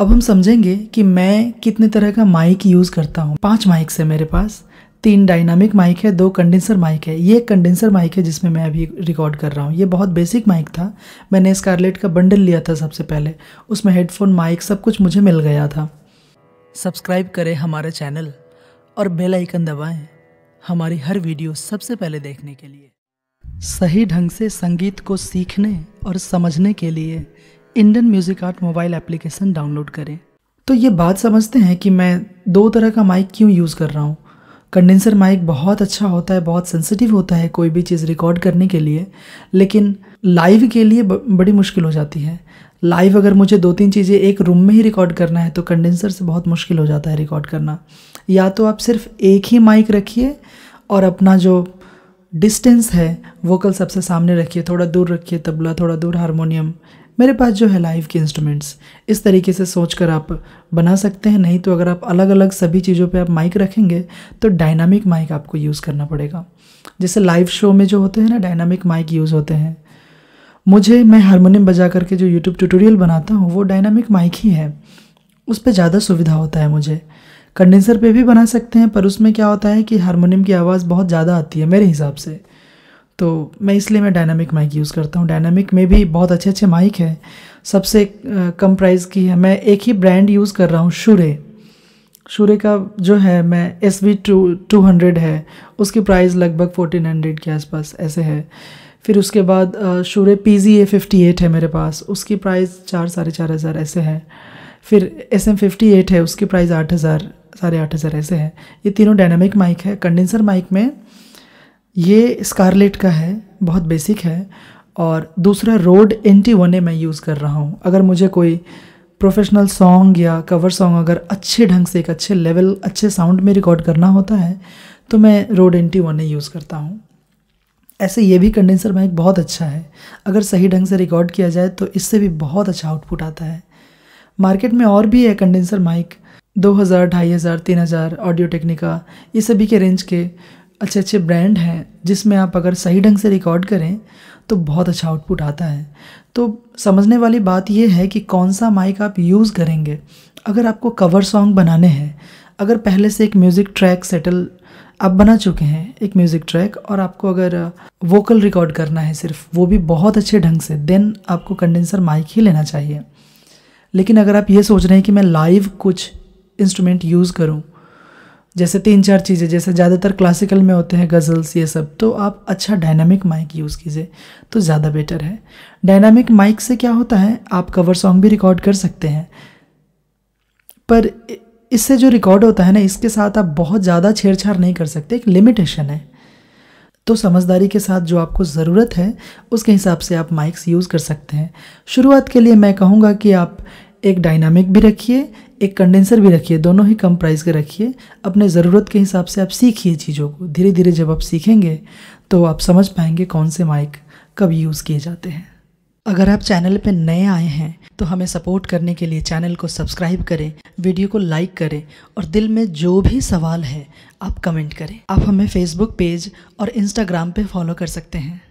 अब हम समझेंगे कि मैं कितने तरह का माइक यूज़ करता हूँ पांच माइक्स है मेरे पास तीन डायनामिक माइक है दो कंडेंसर माइक है ये कंडेंसर माइक है जिसमें मैं अभी रिकॉर्ड कर रहा हूँ ये बहुत बेसिक माइक था मैंने स्कारलेट का बंडल लिया था सबसे पहले उसमें हेडफोन माइक सब कुछ मुझे मिल गया था सब्सक्राइब करें हमारा चैनल और बेल आइकन दबाएं हमारी हर वीडियो सबसे पहले देखने के लिए सही ढंग से संगीत को सीखने और समझने के लिए Indian music art mobile application download करें तो ये बात समझते हैं कि मैं दो तरह का माइक क्यों यूज़ कर रहा हूँ कंडेंसर माइक बहुत अच्छा होता है बहुत सेंसिटिव होता है कोई भी चीज़ रिकॉर्ड करने के लिए लेकिन लाइव के लिए बड़ी मुश्किल हो जाती है लाइव अगर मुझे दो तीन चीज़ें एक रूम में ही रिकॉर्ड करना है तो कंडेंसर से बहुत मुश्किल हो जाता है रिकॉर्ड करना या तो आप सिर्फ एक ही माइक रखिए और अपना जो डिस्टेंस है वोकल सबसे सामने रखिए थोड़ा दूर रखिए तबला थोड़ा दूर हारमोनियम मेरे पास जो है लाइव के इंस्ट्रूमेंट्स इस तरीके से सोच कर आप बना सकते हैं नहीं तो अगर आप अलग अलग सभी चीज़ों पे आप माइक रखेंगे तो डायनामिक माइक आपको यूज़ करना पड़ेगा जैसे लाइव शो में जो होते हैं ना डायनामिक माइक यूज़ होते हैं मुझे मैं हारमोनियम बजा करके जो यूट्यूब ट्यूटोरियल बनाता हूँ वो डायनामिक माइक ही है उस पर ज़्यादा सुविधा होता है मुझे कंडेंसर पे भी बना सकते हैं पर उसमें क्या होता है कि हारमोनियम की आवाज़ बहुत ज़्यादा आती है मेरे हिसाब से तो मैं इसलिए मैं डायनामिक माइक यूज़ करता हूँ डायनामिक में भी बहुत अच्छे अच्छे माइक हैं सबसे कम प्राइस की है मैं एक ही ब्रांड यूज़ कर रहा हूँ शुरे शुरे का जो है मैं S V two two hundred है उसकी प्राइस लगभग फोर्टीन हंड्रेड के आसपास ऐसे है फिर उसके बाद Shure P G A fifty eight है मेरे पास उसकी प्राइस चार साढ़े चार हज़ार ऐसे है फिर एस एम फिफ्टी एट है उसकी प्राइस आठ हज़ार साढ़े आठ हज़ार ऐसे है ये तीनों डायनामिक माइक है कंडेंसर माइक में ये स्कारलेट का है बहुत बेसिक है और दूसरा Rode N T one A मैं यूज़ कर रहा हूँ अगर मुझे कोई प्रोफेशनल सॉन्ग या कवर सॉन्ग अगर अच्छे ढंग से एक अच्छे लेवल अच्छे साउंड में रिकॉर्ड करना होता है तो मैं Rode N T one A use करता हूँ ऐसे ये भी कंडेंसर माइक बहुत अच्छा है अगर सही ढंग से रिकॉर्ड किया जाए तो इससे भी बहुत अच्छा आउटपुट आता है मार्केट में और भी है कंडेंसर माइक दो हज़ार ढाई हज़ार तीन हज़ार ऑडियो टेक्निका ये सभी के रेंज के अच्छे अच्छे ब्रांड हैं जिसमें आप अगर सही ढंग से रिकॉर्ड करें तो बहुत अच्छा आउटपुट आता है तो समझने वाली बात यह है कि कौन सा माइक आप यूज़ करेंगे अगर आपको कवर सॉन्ग बनाने हैं अगर पहले से एक म्यूज़िक ट्रैक सेटल आप बना चुके हैं एक म्यूज़िक ट्रैक और आपको अगर वोकल रिकॉर्ड करना है सिर्फ वो भी बहुत अच्छे ढंग से देन आपको कंडेंसर माइक ही लेना चाहिए लेकिन अगर आप ये सोच रहे हैं कि मैं लाइव कुछ इंस्ट्रूमेंट यूज़ करूँ जैसे तीन चार चीज़ें जैसे ज़्यादातर क्लासिकल में होते हैं गज़ल्स ये सब तो आप अच्छा डायनामिक माइक यूज़ कीजिए तो ज़्यादा बेटर है डायनामिक माइक से क्या होता है आप कवर सॉन्ग भी रिकॉर्ड कर सकते हैं पर इससे जो रिकॉर्ड होता है ना इसके साथ आप बहुत ज़्यादा छेड़छाड़ नहीं कर सकते एक लिमिटेशन है तो समझदारी के साथ जो आपको ज़रूरत है उसके हिसाब से आप माइक्स यूज़ कर सकते हैं शुरुआत के लिए मैं कहूँगा कि आप एक डायनामिक भी रखिए एक कंडेंसर भी रखिए दोनों ही कम प्राइस के रखिए अपने ज़रूरत के हिसाब से आप सीखिए चीज़ों को धीरे धीरे जब आप सीखेंगे तो आप समझ पाएंगे कौन से माइक कब यूज़ किए जाते हैं अगर आप चैनल पर नए आए हैं तो हमें सपोर्ट करने के लिए चैनल को सब्सक्राइब करें वीडियो को लाइक करें और दिल में जो भी सवाल है आप कमेंट करें आप हमें फेसबुक पेज और इंस्टाग्राम पर फॉलो कर सकते हैं